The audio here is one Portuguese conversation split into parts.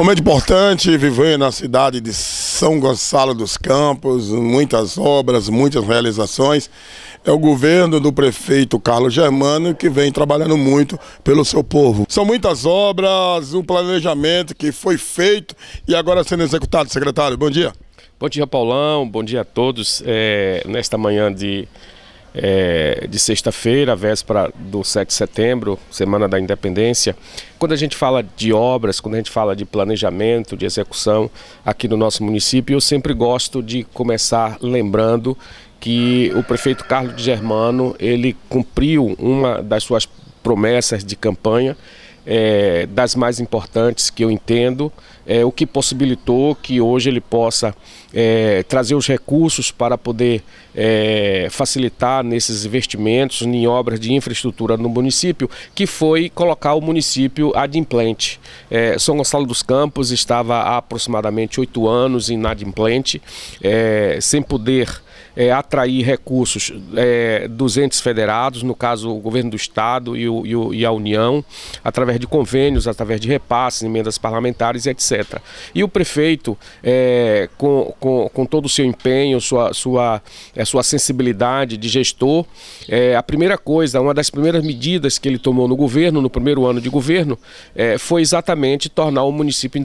Momento importante, viver na cidade de São Gonçalo dos Campos, muitas obras, muitas realizações. É o governo do prefeito Carlos Germano que vem trabalhando muito pelo seu povo. São muitas obras, um planejamento que foi feito e agora sendo executado. Secretário, bom dia. Bom dia, Paulão. Bom dia a todos. É, nesta manhã de é, de sexta-feira, véspera do 7 de setembro, Semana da Independência. Quando a gente fala de obras, quando a gente fala de planejamento, de execução aqui no nosso município, eu sempre gosto de começar lembrando que o prefeito Carlos de Germano, ele cumpriu uma das suas promessas de campanha, é, das mais importantes que eu entendo, é, o que possibilitou que hoje ele possa é, trazer os recursos para poder é, facilitar nesses investimentos em obras de infraestrutura no município, que foi colocar o município adimplente. É, São Gonçalo dos Campos estava há aproximadamente oito anos inadimplente, é, sem poder é, atrair recursos é, dos entes federados, no caso o governo do Estado e, o, e, o, e, a União, através de convênios, através de repasses, emendas parlamentares, etc. E o prefeito, é, com, com, com, todo o seu empenho, sua, sua, é, sua sensibilidade de gestor, é, a primeira coisa, uma das primeiras medidas que ele tomou no governo, no primeiro ano de governo, é, foi exatamente tornar o município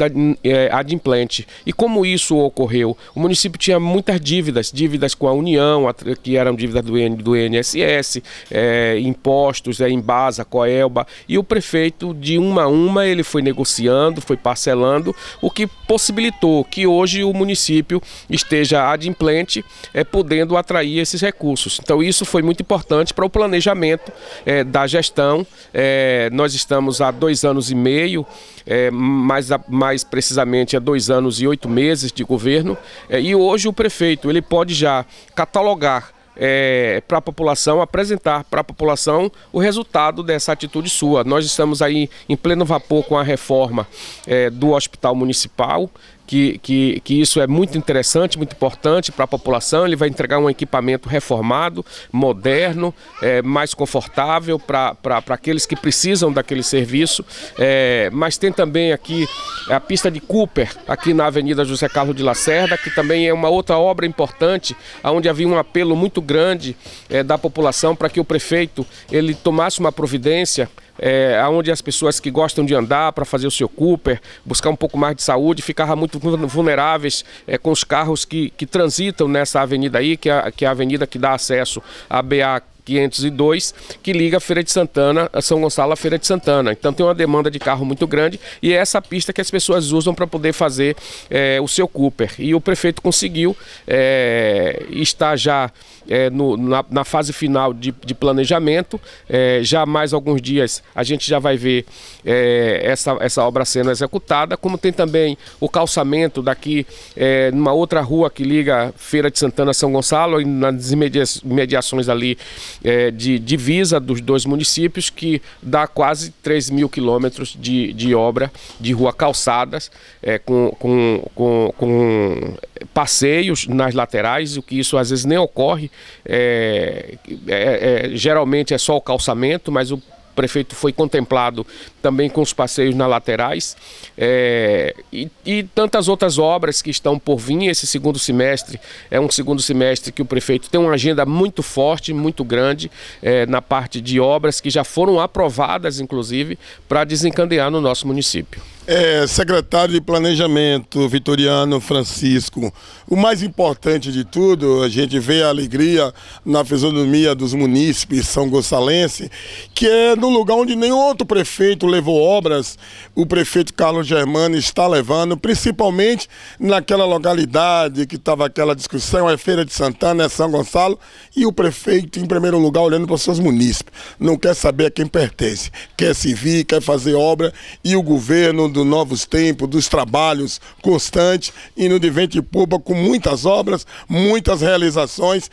adimplente. E como isso ocorreu? O município tinha muitas dívidas, dívidas com a União, que eram dívidas do, do INSS, é, impostos, é, Embasa, Coelba, e o prefeito, de uma a uma, ele foi negociando, foi parcelando, o que possibilitou que hoje o município esteja adimplente, é, podendo atrair esses recursos. Então isso foi muito importante para o planejamento é, da gestão. É, nós estamos há dois anos e meio, é, mais, mais precisamente há dois anos e oito meses de governo, é, e hoje o prefeito ele pode já catalogar é, para a população, apresentar para a população o resultado dessa atitude sua. Nós estamos aí em pleno vapor com a reforma é, do Hospital Municipal que, que, que isso é muito interessante, muito importante para a população. Ele vai entregar um equipamento reformado, moderno, é, mais confortável para aqueles que precisam daquele serviço. É, mas tem também aqui a pista de Cooper, aqui na Avenida José Carlos de Lacerda, que também é uma outra obra importante, onde havia um apelo muito grande é, da população para que o prefeito ele tomasse uma providência é, onde as pessoas que gostam de andar para fazer o seu Cooper, buscar um pouco mais de saúde, ficava muito vulneráveis é, com os carros que, que transitam nessa avenida aí, que é, que é a avenida que dá acesso à BA 502, que liga a Feira de Santana, a São Gonçalo à Feira de Santana. Então tem uma demanda de carro muito grande e é essa pista que as pessoas usam para poder fazer é, o seu Cooper. E o prefeito conseguiu, é, está já é, no, na, na, fase final de, de planejamento, já mais alguns dias a gente já vai ver essa, essa obra sendo executada, como tem também o calçamento daqui, numa outra rua que liga Feira de Santana a São Gonçalo, e nas imediações ali é, de divisa dos dois municípios, que dá quase 3 mil quilômetros de, de obra de rua calçadas, é, com, com, com, com, passeios nas laterais, o que isso às vezes nem ocorre. É, é, é geralmente é só o calçamento, mas o o prefeito foi contemplado também com os passeios na laterais é, e, e, tantas outras obras que estão por vir. Esse segundo semestre é um segundo semestre que o prefeito tem uma agenda muito forte, muito grande é, na parte de obras que já foram aprovadas, inclusive, para desencandear no nosso município. É, secretário de Planejamento, Vitoriano Francisco. O mais importante de tudo, a gente vê a alegria na fisionomia dos munícipes são gonçalense, que é no lugar onde nenhum outro prefeito levou obras, o prefeito Carlos Germano está levando, principalmente naquela localidade que estava aquela discussão, é Feira de Santana, é São Gonçalo, e o prefeito, em primeiro lugar, olhando para os seus munícipes. Não quer saber a quem pertence, quer se vir, quer fazer obra, e o governo do novos tempos, dos trabalhos constantes, e no Devente Puba com muitas obras, muitas realizações,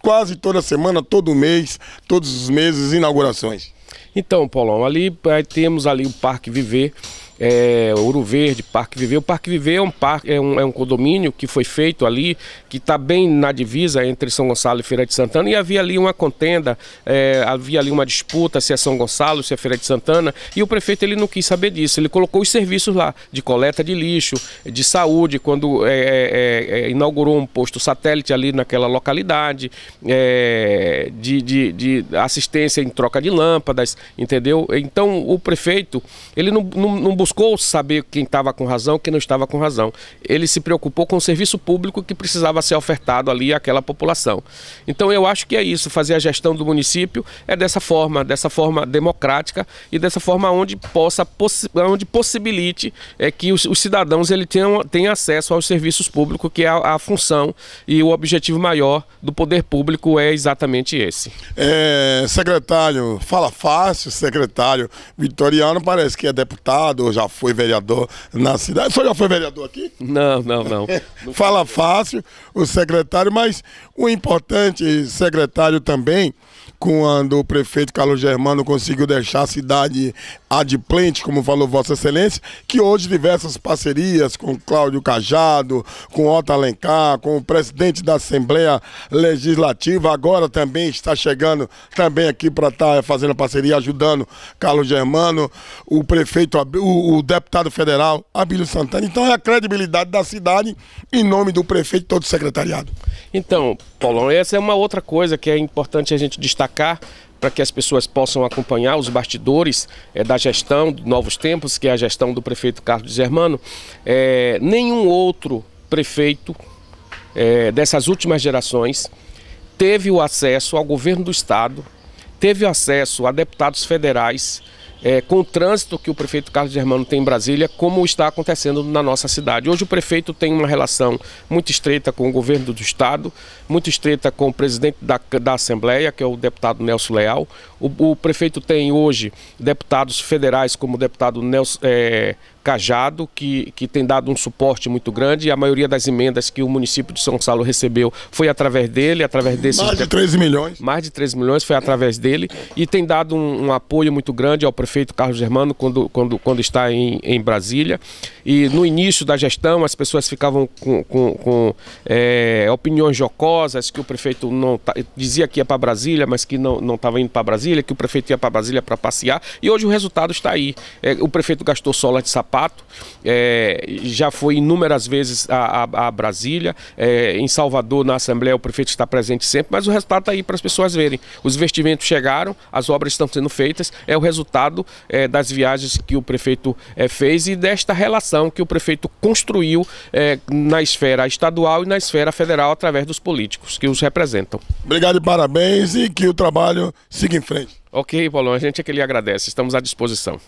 quase toda semana, todo mês, todos os meses, inaugurações. Então, Paulão, ali eh, temos ali o Parque Viver, é, Ouro Verde, Parque Viver. O Parque Viver é um, parque, é um, é um condomínio que foi feito ali, que está bem na divisa entre São Gonçalo e Feira de Santana, e havia ali uma contenda, é, havia ali uma disputa se é São Gonçalo, se é Feira de Santana, e o prefeito ele não quis saber disso. Ele colocou os serviços lá, de coleta de lixo, de saúde, quando é, é, é, é inaugurou um posto satélite ali naquela localidade, de, de, de assistência em troca de lâmpadas, entendeu? Então o prefeito, ele não, não, não buscou buscou saber quem estava com razão, quem não estava com razão. Ele se preocupou com o serviço público que precisava ser ofertado ali àquela população. Então eu acho que é isso, fazer a gestão do município é dessa forma, dessa forma democrática e dessa forma onde possa onde possibilite é que os, os cidadãos ele tenham, tenham acesso aos serviços públicos, que é a, a, função e o objetivo maior do poder público é exatamente esse. É, secretário, fala fácil, secretário Vitoriano parece que é deputado, já já foi vereador na cidade. O senhor já foi vereador aqui? Não, não, não. Fala fácil o secretário, mas o importante secretário também, quando o prefeito Carlos Germano conseguiu deixar a cidade adplente, como falou Vossa Excelência, que hoje diversas parcerias com Cláudio Cajado, com Otto Alencar, com o presidente da Assembleia Legislativa, agora também está chegando também aqui para estar tá fazendo parceria, ajudando Carlos Germano, o prefeito, o o deputado federal Abílio Santana. Então é a credibilidade da cidade em nome do prefeito e todo o secretariado. Então, Paulão, essa é uma outra coisa que é importante a gente destacar para que as pessoas possam acompanhar os bastidores é, da gestão de Novos Tempos, que é a gestão do prefeito Carlos Germano. É, nenhum outro prefeito é, dessas últimas gerações teve o acesso ao governo do Estado, teve acesso a deputados federais, é, com o trânsito que o prefeito Carlos Germano tem em Brasília, como está acontecendo na nossa cidade. Hoje o prefeito tem uma relação muito estreita com o governo do Estado, muito estreita com o presidente da, da Assembleia, que é o deputado Nelson Leal. O, o prefeito tem hoje deputados federais, como o deputado Nelson, é, Cajado, que, que tem dado um suporte muito grande e a maioria das emendas que o município de São Gonçalo recebeu foi através dele, através desse... Mais de 13 milhões. Mais de 13 milhões foi através dele e tem dado um, um apoio muito grande ao prefeito Carlos Germano quando, quando, quando está em, em Brasília. E no início da gestão as pessoas ficavam com, com, com é, opiniões jocosas, que o prefeito não dizia que ia para Brasília, mas que não estava indo para Brasília, que o prefeito ia para Brasília para passear e hoje o resultado está aí. É, o prefeito gastou sola de sapato Pato, é, já foi inúmeras vezes a, a, a Brasília, é, em Salvador, na Assembleia, o prefeito está presente sempre, mas o resultado está aí para as pessoas verem. Os investimentos chegaram, as obras estão sendo feitas, é o resultado é, das viagens que o prefeito é, fez e desta relação que o prefeito construiu é, na esfera estadual e na esfera federal através dos políticos que os representam. Obrigado e parabéns e que o trabalho siga em frente. Ok, Paulão, a gente é que lhe agradece, estamos à disposição.